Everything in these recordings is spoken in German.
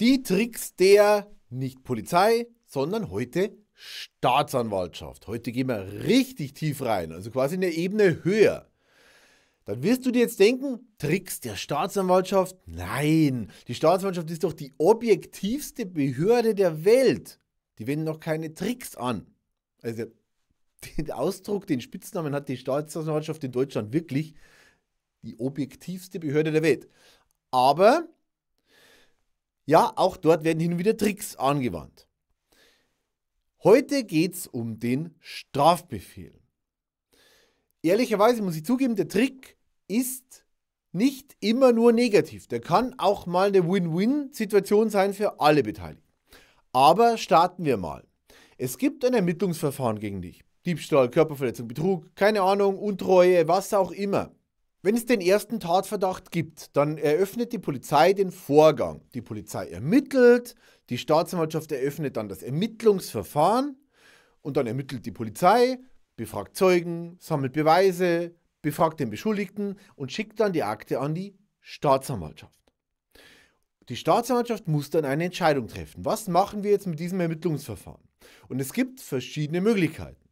Die Tricks der nicht Polizei, sondern heute Staatsanwaltschaft. Heute gehen wir richtig tief rein, also quasi eine Ebene höher. Dann wirst du dir jetzt denken, Tricks der Staatsanwaltschaft? Nein, die Staatsanwaltschaft ist doch die objektivste Behörde der Welt. Die wenden doch keine Tricks an. Also den Ausdruck, den Spitznamen hat die Staatsanwaltschaft in Deutschland wirklich die objektivste Behörde der Welt. Aber ja, auch dort werden hin und wieder Tricks angewandt. Heute geht es um den Strafbefehl. Ehrlicherweise muss ich zugeben, der Trick ist nicht immer nur negativ. Der kann auch mal eine Win-Win-Situation sein für alle Beteiligten. Aber starten wir mal. Es gibt ein Ermittlungsverfahren gegen dich. Diebstahl, Körperverletzung, Betrug, keine Ahnung, Untreue, was auch immer. Wenn es den ersten Tatverdacht gibt, dann eröffnet die Polizei den Vorgang. Die Polizei ermittelt, die Staatsanwaltschaft eröffnet dann das Ermittlungsverfahren und dann ermittelt die Polizei, befragt Zeugen, sammelt Beweise, befragt den Beschuldigten und schickt dann die Akte an die Staatsanwaltschaft. Die Staatsanwaltschaft muss dann eine Entscheidung treffen. Was machen wir jetzt mit diesem Ermittlungsverfahren? Und es gibt verschiedene Möglichkeiten.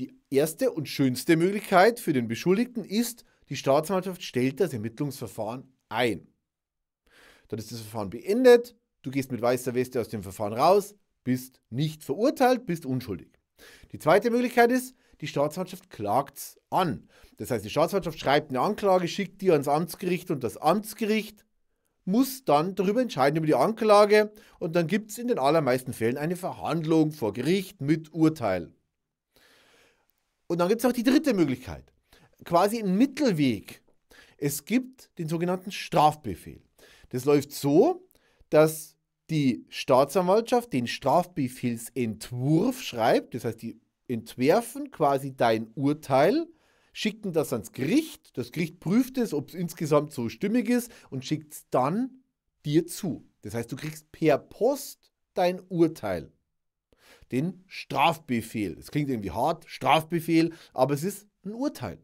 Die erste und schönste Möglichkeit für den Beschuldigten ist, die Staatsanwaltschaft stellt das Ermittlungsverfahren ein. Dann ist das Verfahren beendet, du gehst mit weißer Weste aus dem Verfahren raus, bist nicht verurteilt, bist unschuldig. Die zweite Möglichkeit ist, die Staatsanwaltschaft klagt an. Das heißt, die Staatsanwaltschaft schreibt eine Anklage, schickt die ans Amtsgericht und das Amtsgericht muss dann darüber entscheiden, über die Anklage und dann gibt es in den allermeisten Fällen eine Verhandlung vor Gericht mit Urteil. Und dann gibt es auch die dritte Möglichkeit quasi einen Mittelweg. Es gibt den sogenannten Strafbefehl. Das läuft so, dass die Staatsanwaltschaft den Strafbefehlsentwurf schreibt, das heißt, die entwerfen quasi dein Urteil, schicken das ans Gericht, das Gericht prüft es, ob es insgesamt so stimmig ist und schickt es dann dir zu. Das heißt, du kriegst per Post dein Urteil, den Strafbefehl. Es klingt irgendwie hart, Strafbefehl, aber es ist ein Urteil.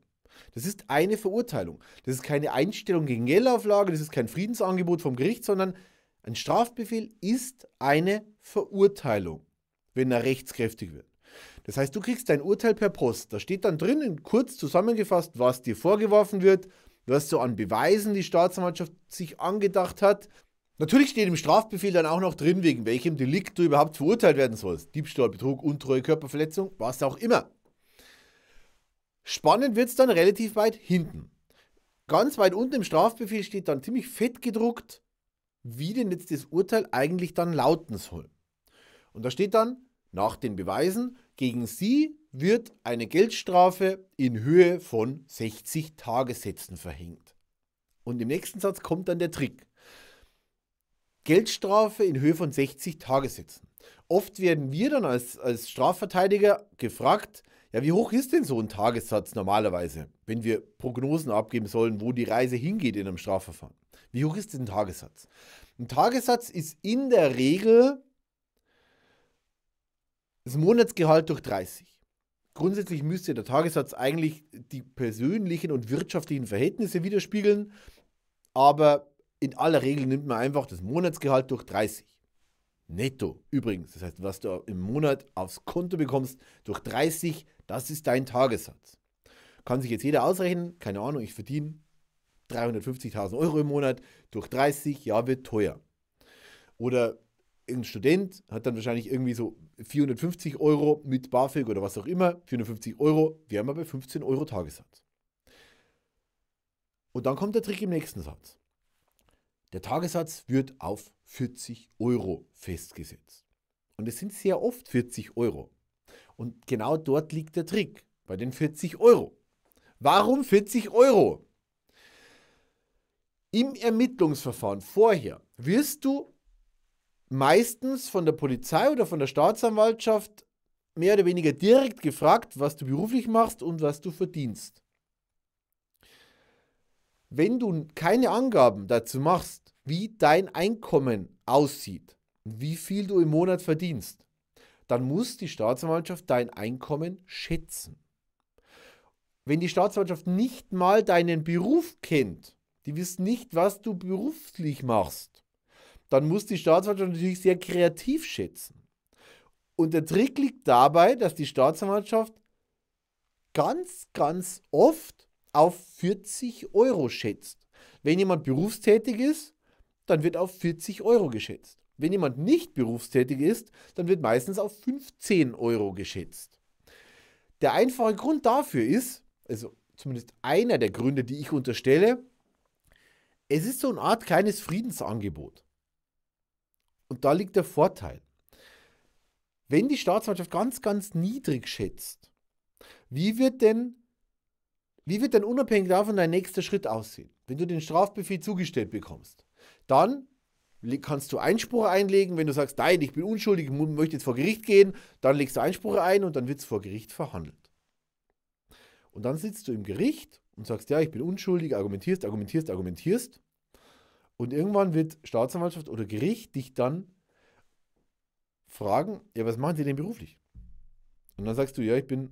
Das ist eine Verurteilung. Das ist keine Einstellung gegen Geldauflage, das ist kein Friedensangebot vom Gericht, sondern ein Strafbefehl ist eine Verurteilung, wenn er rechtskräftig wird. Das heißt, du kriegst dein Urteil per Post. Da steht dann drin, kurz zusammengefasst, was dir vorgeworfen wird, was so an Beweisen die Staatsanwaltschaft sich angedacht hat. Natürlich steht im Strafbefehl dann auch noch drin, wegen welchem Delikt du überhaupt verurteilt werden sollst. Diebstahl, Betrug, Untreue, Körperverletzung, was auch immer. Spannend wird es dann relativ weit hinten. Ganz weit unten im Strafbefehl steht dann ziemlich fett gedruckt, wie denn jetzt das Urteil eigentlich dann lauten soll. Und da steht dann, nach den Beweisen, gegen Sie wird eine Geldstrafe in Höhe von 60 Tagessätzen verhängt. Und im nächsten Satz kommt dann der Trick. Geldstrafe in Höhe von 60 Tagessätzen. Oft werden wir dann als, als Strafverteidiger gefragt, ja, wie hoch ist denn so ein Tagessatz normalerweise, wenn wir Prognosen abgeben sollen, wo die Reise hingeht in einem Strafverfahren? Wie hoch ist denn ein Tagessatz? Ein Tagessatz ist in der Regel das Monatsgehalt durch 30. Grundsätzlich müsste der Tagessatz eigentlich die persönlichen und wirtschaftlichen Verhältnisse widerspiegeln, aber in aller Regel nimmt man einfach das Monatsgehalt durch 30. Netto übrigens. Das heißt, was du im Monat aufs Konto bekommst, durch 30 das ist dein Tagessatz. Kann sich jetzt jeder ausrechnen, keine Ahnung, ich verdiene 350.000 Euro im Monat durch 30, ja, wird teuer. Oder ein Student hat dann wahrscheinlich irgendwie so 450 Euro mit BAföG oder was auch immer, 450 Euro, wir haben aber 15 Euro Tagessatz. Und dann kommt der Trick im nächsten Satz. Der Tagessatz wird auf 40 Euro festgesetzt. Und es sind sehr oft 40 Euro. Und genau dort liegt der Trick, bei den 40 Euro. Warum 40 Euro? Im Ermittlungsverfahren vorher wirst du meistens von der Polizei oder von der Staatsanwaltschaft mehr oder weniger direkt gefragt, was du beruflich machst und was du verdienst. Wenn du keine Angaben dazu machst, wie dein Einkommen aussieht, wie viel du im Monat verdienst, dann muss die Staatsanwaltschaft dein Einkommen schätzen. Wenn die Staatsanwaltschaft nicht mal deinen Beruf kennt, die wissen nicht, was du beruflich machst, dann muss die Staatsanwaltschaft natürlich sehr kreativ schätzen. Und der Trick liegt dabei, dass die Staatsanwaltschaft ganz, ganz oft auf 40 Euro schätzt. Wenn jemand berufstätig ist, dann wird auf 40 Euro geschätzt. Wenn jemand nicht berufstätig ist, dann wird meistens auf 15 Euro geschätzt. Der einfache Grund dafür ist, also zumindest einer der Gründe, die ich unterstelle, es ist so eine Art kleines Friedensangebot. Und da liegt der Vorteil. Wenn die Staatsanwaltschaft ganz, ganz niedrig schätzt, wie wird denn, wie wird denn unabhängig davon dein nächster Schritt aussehen, wenn du den Strafbefehl zugestellt bekommst? Dann kannst du Einspruch einlegen. Wenn du sagst, nein, ich bin unschuldig, möchte jetzt vor Gericht gehen, dann legst du Einspruch ein und dann wird es vor Gericht verhandelt. Und dann sitzt du im Gericht und sagst, ja, ich bin unschuldig, argumentierst, argumentierst, argumentierst. Und irgendwann wird Staatsanwaltschaft oder Gericht dich dann fragen, ja, was machen Sie denn beruflich? Und dann sagst du, ja, ich bin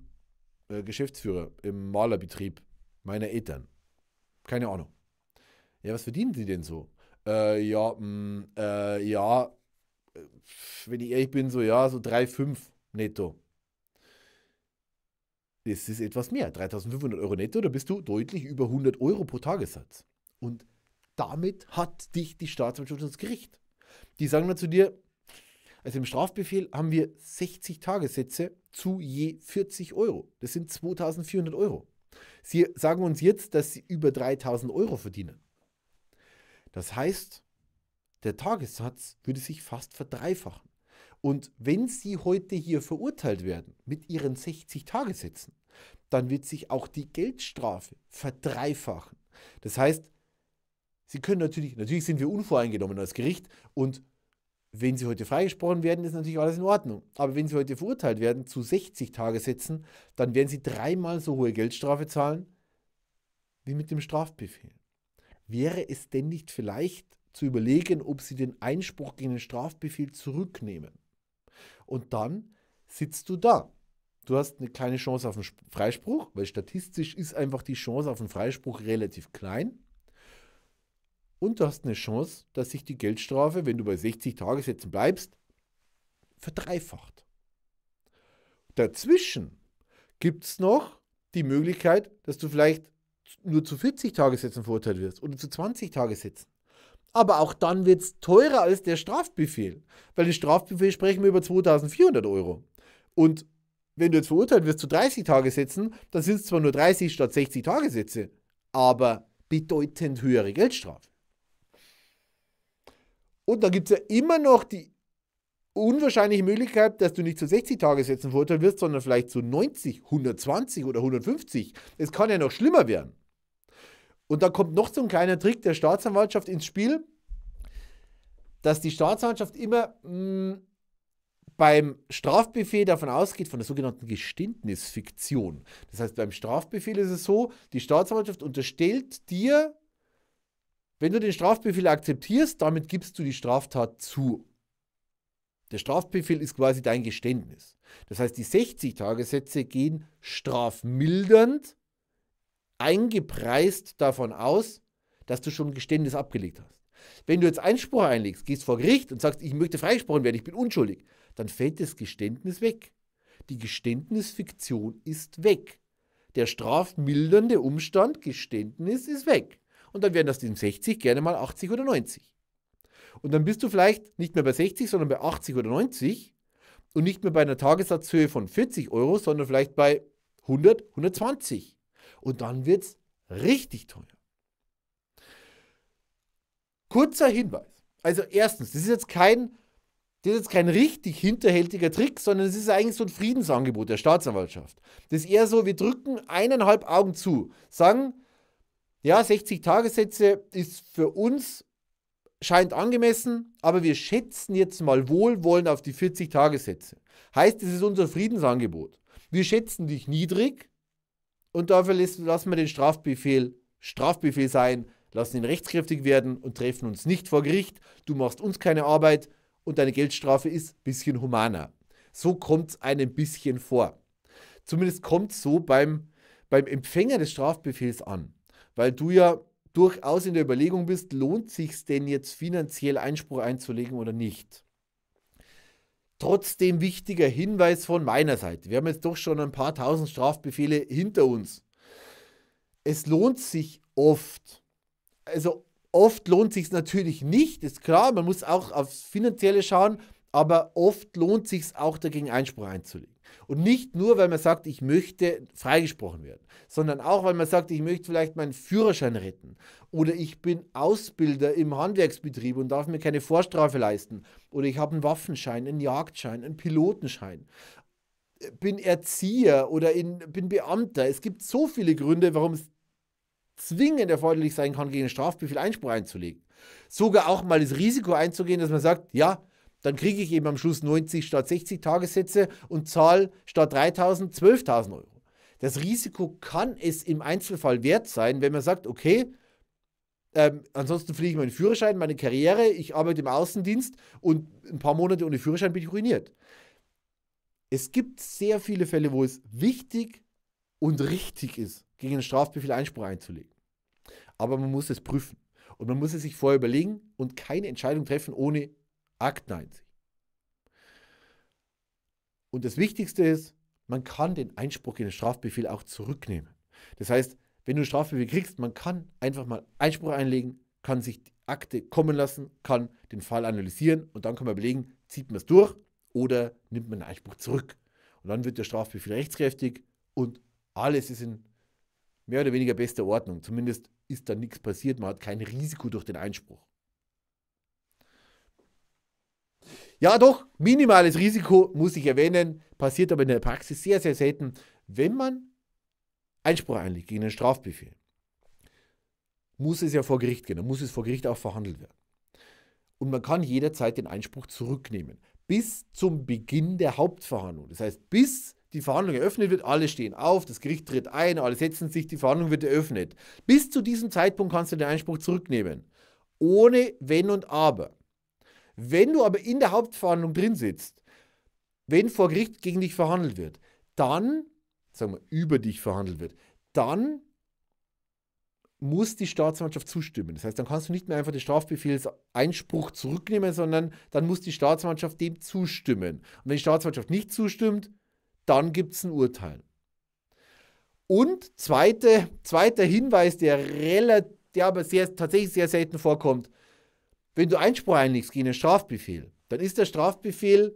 äh, Geschäftsführer im Malerbetrieb meiner Eltern. Keine Ahnung. Ja, was verdienen Sie denn so? äh, ja, mh, mm, äh, ja, wenn ich ehrlich bin, so ja, so 3,5 netto. Das ist etwas mehr, 3500 Euro netto, da bist du deutlich über 100 Euro pro Tagessatz. Und damit hat dich die Staatsanwaltschaft ins Gericht. Die sagen dann zu dir, also im Strafbefehl haben wir 60 Tagessätze zu je 40 Euro. Das sind 2400 Euro. Sie sagen uns jetzt, dass sie über 3000 Euro verdienen. Das heißt, der Tagessatz würde sich fast verdreifachen. Und wenn Sie heute hier verurteilt werden mit Ihren 60 Tagessätzen, dann wird sich auch die Geldstrafe verdreifachen. Das heißt, Sie können natürlich, natürlich sind wir unvoreingenommen als Gericht und wenn Sie heute freigesprochen werden, ist natürlich alles in Ordnung. Aber wenn Sie heute verurteilt werden zu 60 Tagessätzen, dann werden Sie dreimal so hohe Geldstrafe zahlen wie mit dem Strafbefehl wäre es denn nicht vielleicht zu überlegen, ob sie den Einspruch gegen den Strafbefehl zurücknehmen. Und dann sitzt du da. Du hast eine kleine Chance auf einen Freispruch, weil statistisch ist einfach die Chance auf einen Freispruch relativ klein. Und du hast eine Chance, dass sich die Geldstrafe, wenn du bei 60 Tagessätzen bleibst, verdreifacht. Dazwischen gibt es noch die Möglichkeit, dass du vielleicht nur zu 40 Tagessätzen verurteilt wirst oder zu 20 Tagessätzen. Aber auch dann wird es teurer als der Strafbefehl, weil den Strafbefehl sprechen wir über 2400 Euro. Und wenn du jetzt verurteilt wirst zu 30 Tagessätzen, dann sind es zwar nur 30 statt 60 Tagessätze, aber bedeutend höhere Geldstrafe. Und da gibt es ja immer noch die unwahrscheinliche Möglichkeit, dass du nicht zu 60 Tagessätzen verurteilt wirst, sondern vielleicht zu 90, 120 oder 150. Es kann ja noch schlimmer werden. Und da kommt noch so ein kleiner Trick der Staatsanwaltschaft ins Spiel, dass die Staatsanwaltschaft immer mh, hm, beim Strafbefehl davon ausgeht, von der sogenannten Geständnisfiktion. Das heißt, beim Strafbefehl ist es so, die Staatsanwaltschaft unterstellt dir, wenn du den Strafbefehl akzeptierst, damit gibst du die Straftat zu. Der Strafbefehl ist quasi dein Geständnis. Das heißt, die 60-Tagessätze gehen strafmildernd, eingepreist davon aus, dass du schon ein Geständnis abgelegt hast. Wenn du jetzt Einspruch einlegst, gehst vor Gericht und sagst, ich möchte freigesprochen werden, ich bin unschuldig, dann fällt das Geständnis weg. Die Geständnisfiktion ist weg. Der strafmildernde Umstand Geständnis ist weg. Und dann wären das den 60 gerne mal 80 oder 90. Und dann bist du vielleicht nicht mehr bei 60, sondern bei 80 oder 90 und nicht mehr bei einer Tagessatzhöhe von 40 Euro, sondern vielleicht bei 100, 120. Und dann wird es richtig teuer. Kurzer Hinweis. Also erstens, das ist jetzt kein, das ist jetzt kein richtig hinterhältiger Trick, sondern es ist eigentlich so ein Friedensangebot der Staatsanwaltschaft. Das ist eher so, wir drücken eineinhalb Augen zu, sagen, ja, 60 Tagessätze ist für uns scheint angemessen, aber wir schätzen jetzt mal wohlwollend auf die 40-Tagessätze. Heißt, es ist unser Friedensangebot. Wir schätzen dich niedrig und dafür lassen wir den Strafbefehl Strafbefehl sein, lassen ihn rechtskräftig werden und treffen uns nicht vor Gericht. Du machst uns keine Arbeit und deine Geldstrafe ist ein bisschen humaner. So kommt es einem ein bisschen vor. Zumindest kommt es so beim, beim Empfänger des Strafbefehls an, weil du ja durchaus in der Überlegung bist, lohnt sich denn jetzt finanziell Einspruch einzulegen oder nicht. Trotzdem wichtiger Hinweis von meiner Seite. Wir haben jetzt doch schon ein paar tausend Strafbefehle hinter uns. Es lohnt sich oft. Also oft lohnt sich es natürlich nicht, ist klar. Man muss auch aufs Finanzielle schauen aber oft lohnt sich auch dagegen Einspruch einzulegen. Und nicht nur, weil man sagt, ich möchte freigesprochen werden, sondern auch, weil man sagt, ich möchte vielleicht meinen Führerschein retten oder ich bin Ausbilder im Handwerksbetrieb und darf mir keine Vorstrafe leisten oder ich habe einen Waffenschein, einen Jagdschein, einen Pilotenschein, bin Erzieher oder in, bin Beamter. Es gibt so viele Gründe, warum es zwingend erforderlich sein kann, gegen einen Strafbefehl Einspruch einzulegen. Sogar auch mal das Risiko einzugehen, dass man sagt, ja, dann kriege ich eben am Schluss 90 statt 60 Tagessätze und zahle statt 3000 12.000 Euro. Das Risiko kann es im Einzelfall wert sein, wenn man sagt, okay, ähm, ansonsten fliege ich meinen Führerschein, meine Karriere, ich arbeite im Außendienst und ein paar Monate ohne Führerschein bin ich ruiniert. Es gibt sehr viele Fälle, wo es wichtig und richtig ist, gegen einen Strafbefehl Einspruch einzulegen. Aber man muss es prüfen und man muss es sich vorher überlegen und keine Entscheidung treffen, ohne Akt 90. Und das Wichtigste ist, man kann den Einspruch in den Strafbefehl auch zurücknehmen. Das heißt, wenn du einen Strafbefehl kriegst, man kann einfach mal Einspruch einlegen, kann sich die Akte kommen lassen, kann den Fall analysieren und dann kann man überlegen, zieht man es durch oder nimmt man den Einspruch zurück. Und dann wird der Strafbefehl rechtskräftig und alles ist in mehr oder weniger bester Ordnung. Zumindest ist da nichts passiert, man hat kein Risiko durch den Einspruch. Ja, doch, minimales Risiko, muss ich erwähnen, passiert aber in der Praxis sehr, sehr selten, wenn man Einspruch einlegt gegen einen Strafbefehl. Muss es ja vor Gericht gehen, dann muss es vor Gericht auch verhandelt werden. Und man kann jederzeit den Einspruch zurücknehmen, bis zum Beginn der Hauptverhandlung. Das heißt, bis die Verhandlung eröffnet wird, alle stehen auf, das Gericht tritt ein, alle setzen sich, die Verhandlung wird eröffnet. Bis zu diesem Zeitpunkt kannst du den Einspruch zurücknehmen. Ohne Wenn und Aber. Wenn du aber in der Hauptverhandlung drin sitzt, wenn vor Gericht gegen dich verhandelt wird, dann, sagen wir, über dich verhandelt wird, dann muss die Staatsanwaltschaft zustimmen. Das heißt, dann kannst du nicht mehr einfach den Strafbefehlseinspruch zurücknehmen, sondern dann muss die Staatsanwaltschaft dem zustimmen. Und wenn die Staatsanwaltschaft nicht zustimmt, dann gibt es ein Urteil. Und zweite, zweiter Hinweis, der relativ, der aber sehr, tatsächlich sehr selten vorkommt, wenn du Einspruch einlegst gegen einen Strafbefehl, dann ist der Strafbefehl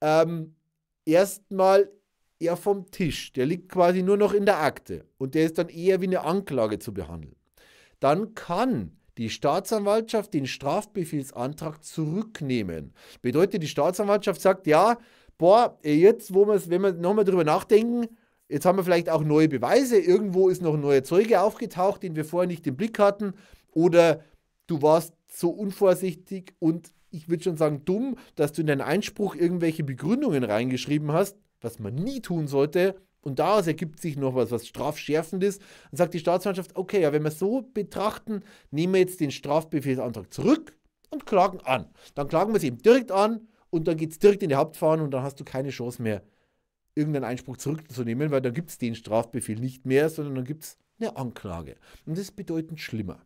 ähm, erstmal eher vom Tisch. Der liegt quasi nur noch in der Akte und der ist dann eher wie eine Anklage zu behandeln. Dann kann die Staatsanwaltschaft den Strafbefehlsantrag zurücknehmen. Bedeutet, die Staatsanwaltschaft sagt, ja, boah, äh, jetzt, wo wenn wir nochmal drüber nachdenken, jetzt haben wir vielleicht auch neue Beweise, irgendwo ist noch ein neuer Zeuge aufgetaucht, den wir vorher nicht im Blick hatten, oder du warst so unvorsichtig und ich würde schon sagen dumm, dass du in deinen Einspruch irgendwelche Begründungen reingeschrieben hast, was man nie tun sollte. Und daraus ergibt sich noch was, was strafschärfend ist. Dann sagt die Staatsanwaltschaft, okay, ja, wenn wir so betrachten, nehmen wir jetzt den Strafbefehlsantrag zurück und klagen an. Dann klagen wir es eben direkt an und dann geht es direkt in die Hauptfahne und dann hast du keine Chance mehr, irgendeinen Einspruch zurückzunehmen, weil dann gibt es den Strafbefehl nicht mehr, sondern dann gibt es eine Anklage. Und das ist bedeutend schlimmer.